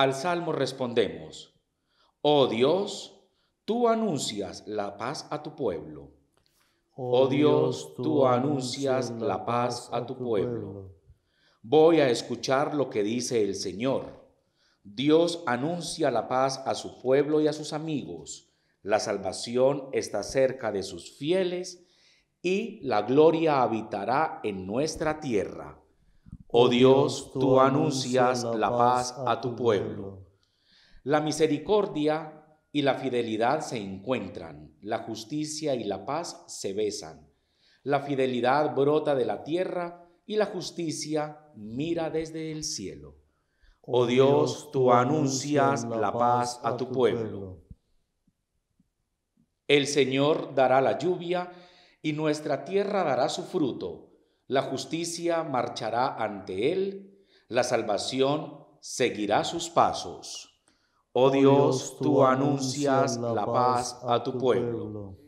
Al Salmo respondemos, Oh Dios, tú anuncias la paz a tu pueblo. Oh, oh Dios, tú anuncias la paz a tu pueblo. Voy a escuchar lo que dice el Señor. Dios anuncia la paz a su pueblo y a sus amigos. La salvación está cerca de sus fieles y la gloria habitará en nuestra tierra. Oh, oh Dios, tú anuncias la paz a tu pueblo. La misericordia y la fidelidad se encuentran, la justicia y la paz se besan. La fidelidad brota de la tierra y la justicia mira desde el cielo. Oh, oh Dios, tú anuncias la paz a tu pueblo. El Señor dará la lluvia y nuestra tierra dará su fruto la justicia marchará ante él, la salvación seguirá sus pasos. Oh, oh Dios, tú anuncias la paz a tu pueblo.